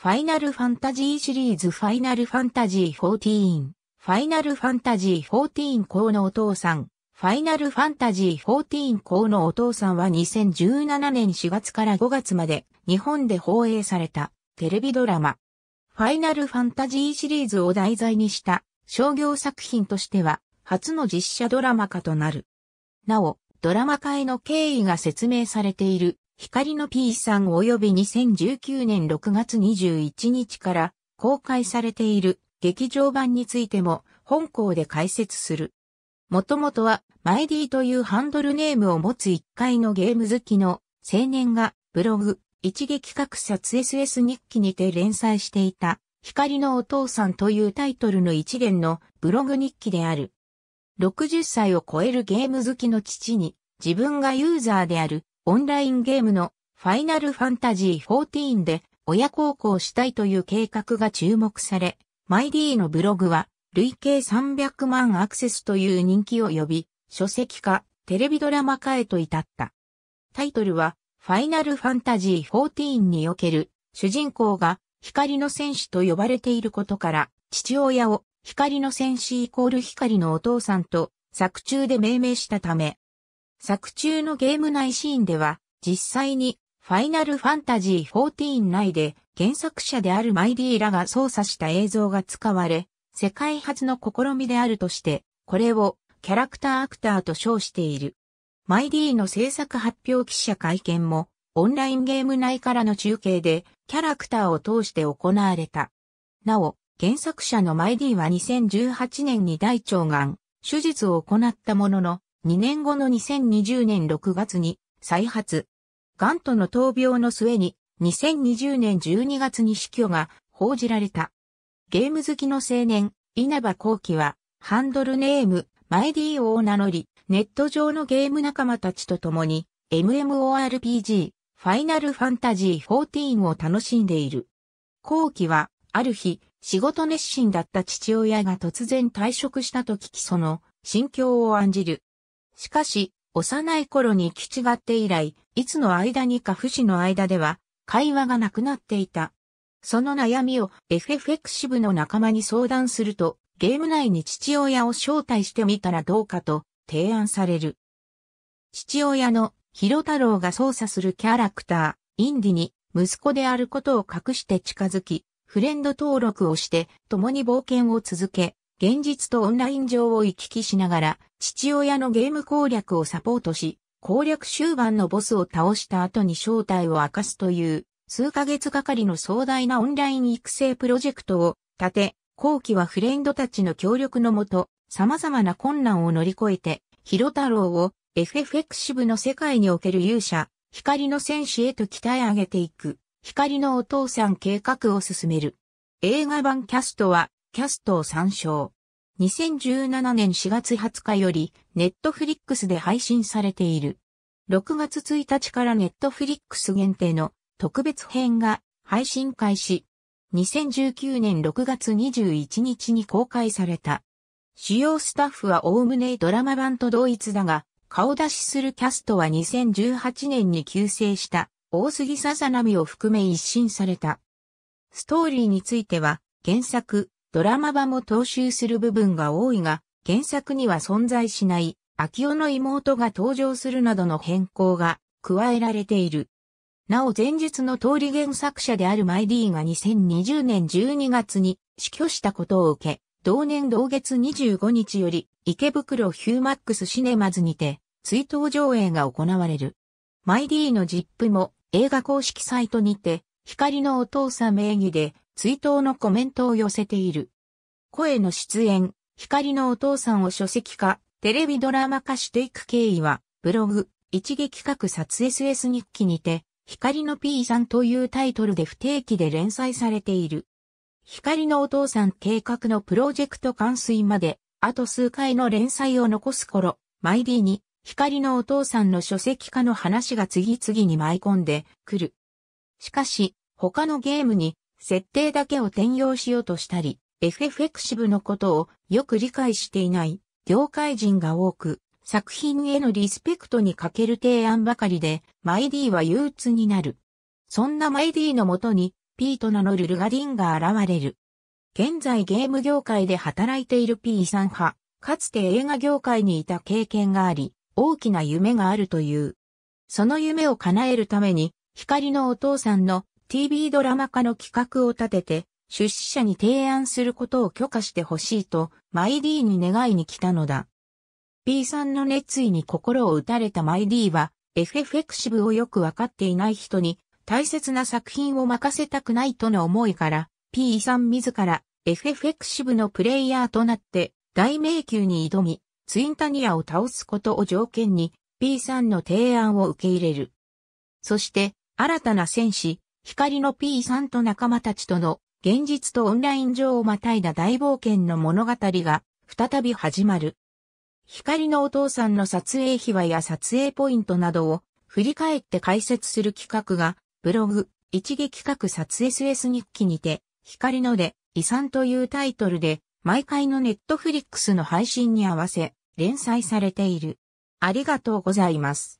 ファイナルファンタジーシリーズファイナルファンタジー14、ファイナルファンタジー14公のお父さん、ファイナルファンタジー14公のお父さんは2017年4月から5月まで日本で放映されたテレビドラマ。ファイナルファンタジーシリーズを題材にした商業作品としては初の実写ドラマ化となる。なお、ドラマ化への経緯が説明されている光の P さん及び2019年6月21日から公開されている劇場版についても本校で解説する。もともとはマイディというハンドルネームを持つ1階のゲーム好きの青年がブログ一撃格殺 SS 日記にて連載していた光のお父さんというタイトルの一連のブログ日記である。60歳を超えるゲーム好きの父に自分がユーザーであるオンラインゲームのファイナルファンタジー14で親孝行したいという計画が注目され、マイディのブログは累計300万アクセスという人気を呼び、書籍化、テレビドラマ化へと至った。タイトルは、ファイナルファンタジー14における主人公が光の戦士と呼ばれていることから、父親を光の戦士イコール光のお父さんと作中で命名したため、作中のゲーム内シーンでは、実際に、ファイナルファンタジー14内で、原作者であるマイディーらが操作した映像が使われ、世界初の試みであるとして、これをキャラクターアクターと称している。マイディーの制作発表記者会見も、オンラインゲーム内からの中継で、キャラクターを通して行われた。なお、原作者のマイディーは2018年に大腸がん、手術を行ったものの、2年後の2020年6月に再発。癌との闘病の末に2020年12月に死去が報じられた。ゲーム好きの青年、稲葉孝喜は、ハンドルネーム、マイディーを名乗り、ネット上のゲーム仲間たちと共に、MMORPG、ファイナルファンタジー14を楽しんでいる。後期は、ある日、仕事熱心だった父親が突然退職したと聞きその、心境を案じる。しかし、幼い頃に行き違って以来、いつの間にか不死の間では、会話がなくなっていた。その悩みを FFX 部の仲間に相談すると、ゲーム内に父親を招待してみたらどうかと提案される。父親のヒロ太郎が操作するキャラクター、インディに息子であることを隠して近づき、フレンド登録をして共に冒険を続け、現実とオンライン上を行き来しながら、父親のゲーム攻略をサポートし、攻略終盤のボスを倒した後に正体を明かすという、数ヶ月がかりの壮大なオンライン育成プロジェクトを立て、後期はフレンドたちの協力のもと、様々な困難を乗り越えて、ヒロ太郎を FFX 支部の世界における勇者、光の戦士へと鍛え上げていく、光のお父さん計画を進める。映画版キャストは、キャストを参照。2017年4月20日より、ネットフリックスで配信されている。6月1日からネットフリックス限定の特別編が配信開始。2019年6月21日に公開された。主要スタッフはおおむねドラマ版と同一だが、顔出しするキャストは2018年に急成した大杉さざなみを含め一新された。ストーリーについては、原作、ドラマ版も踏襲する部分が多いが、原作には存在しない、秋代の妹が登場するなどの変更が加えられている。なお前述の通り原作者であるマイディが2020年12月に死去したことを受け、同年同月25日より池袋ヒューマックスシネマズにて追悼上映が行われる。マイディのジップも映画公式サイトにて光のお父さん名義で追悼のコメントを寄せている。声の出演、光のお父さんを書籍化、テレビドラマ化していく経緯は、ブログ、一撃各撮 SS 日記にて、光の P さんというタイトルで不定期で連載されている。光のお父さん計画のプロジェクト完遂まで、あと数回の連載を残す頃、マイディに、光のお父さんの書籍化の話が次々に舞い込んでくる。しかし、他のゲームに設定だけを転用しようとしたり、FFXIV のことをよく理解していない業界人が多く、作品へのリスペクトに欠ける提案ばかりで、マイディは憂鬱になる。そんなマイディのもとに、P と名乗るルガディンが現れる。現在ゲーム業界で働いている P さん派、かつて映画業界にいた経験があり、大きな夢があるという。その夢を叶えるために、光のお父さんの TV ドラマ化の企画を立てて、出資者に提案することを許可してほしいと、マイディに願いに来たのだ。P さんの熱意に心を打たれたマイディは、FFX ブをよくわかっていない人に、大切な作品を任せたくないとの思いから、P さん自ら FFX ブのプレイヤーとなって、大迷宮に挑み、ツインタニアを倒すことを条件に、P さんの提案を受け入れる。そして、新たな戦士、光の p さんと仲間たちとの現実とオンライン上をまたいだ大冒険の物語が再び始まる。光のお父さんの撮影秘話や撮影ポイントなどを振り返って解説する企画がブログ一撃企画撮 SS 日記にて光ので遺産というタイトルで毎回のネットフリックスの配信に合わせ連載されている。ありがとうございます。